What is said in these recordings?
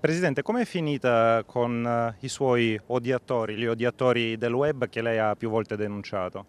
Presidente, com'è finita con eh, i suoi odiatori, gli odiatori del web che lei ha più volte denunciato?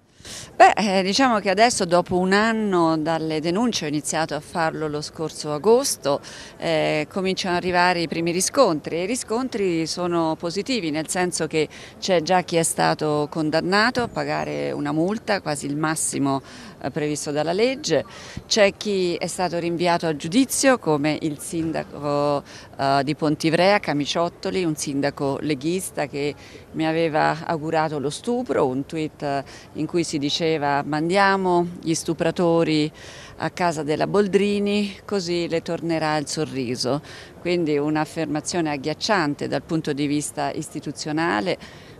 Beh, eh, diciamo che adesso dopo un anno dalle denunce, ho iniziato a farlo lo scorso agosto, eh, cominciano ad arrivare i primi riscontri e i riscontri sono positivi nel senso che c'è già chi è stato condannato a pagare una multa, quasi il massimo eh, previsto dalla legge, c'è chi è stato rinviato a giudizio come il sindaco eh, di Ponte Ivrea, Camiciottoli, un sindaco leghista che mi aveva augurato lo stupro, un tweet in cui si diceva mandiamo gli stupratori a casa della Boldrini così le tornerà il sorriso. Quindi un'affermazione agghiacciante dal punto di vista istituzionale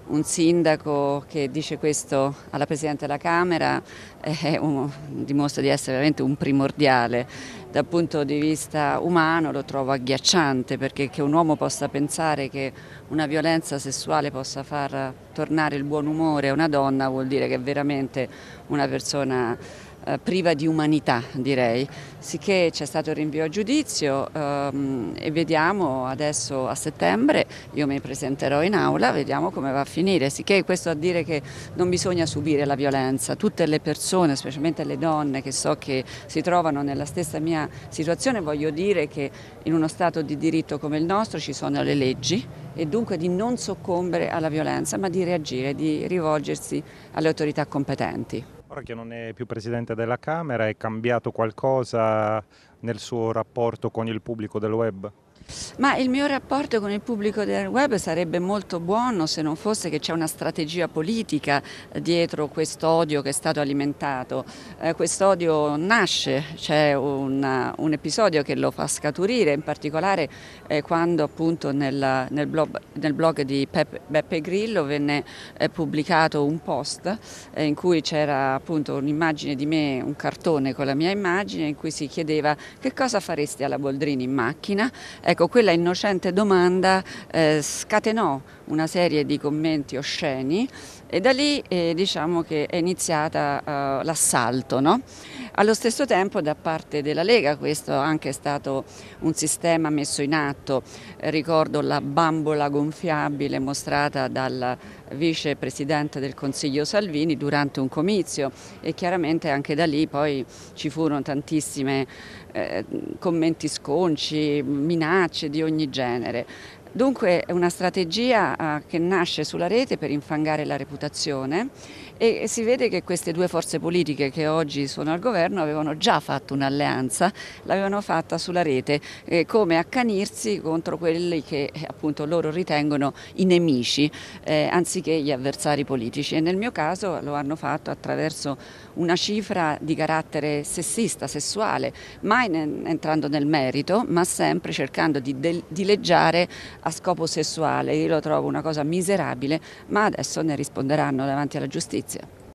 un sindaco che dice questo alla Presidente della Camera eh, un, dimostra di essere veramente un primordiale. Dal punto di vista umano lo trovo agghiacciante perché che un uomo possa pensare che una violenza sessuale possa far tornare il buon umore a una donna vuol dire che è veramente una persona eh, priva di umanità direi, sicché c'è stato il rinvio a giudizio ehm, e vediamo adesso a settembre, io mi presenterò in aula, vediamo come va a finire, sicché questo a dire che non bisogna subire la violenza, tutte le persone, specialmente le donne che so che si trovano nella stessa mia situazione, voglio dire che in uno Stato di diritto come il nostro ci sono le leggi e dunque di non soccombere alla violenza ma di reagire, di rivolgersi alle autorità competenti. Ora che non è più Presidente della Camera, è cambiato qualcosa nel suo rapporto con il pubblico del web? Ma il mio rapporto con il pubblico del web sarebbe molto buono se non fosse che c'è una strategia politica eh, dietro questo odio che è stato alimentato. Eh, odio nasce, c'è un, un, episodio che lo fa scaturire, in particolare eh, quando appunto nel, nel, blog, nel blog, di Pepe, Beppe Grillo venne eh, pubblicato un post eh, in cui c'era appunto un'immagine di me, un cartone con la mia immagine, in cui si chiedeva che cosa faresti alla Boldrini in macchina. Ecco, Ecco, quella innocente domanda eh, scatenò una serie di commenti osceni e da lì eh, diciamo che è iniziata eh, l'assalto. No? Allo stesso tempo da parte della Lega questo anche è stato un sistema messo in atto, ricordo la bambola gonfiabile mostrata dal vicepresidente del Consiglio Salvini durante un comizio e chiaramente anche da lì poi ci furono tantissime eh, commenti sconci, minacce di ogni genere. Dunque è una strategia ah, che nasce sulla rete per infangare la reputazione e si vede che queste due forze politiche che oggi sono al governo avevano già fatto un'alleanza, l'avevano fatta sulla rete eh, come accanirsi contro quelli che eh, appunto loro ritengono i nemici eh, anziché gli avversari politici e nel mio caso lo hanno fatto attraverso una cifra di carattere sessista, sessuale, mai entrando nel merito ma sempre cercando di dileggiare a scopo sessuale, io lo trovo una cosa miserabile, ma adesso ne risponderanno davanti alla giustizia.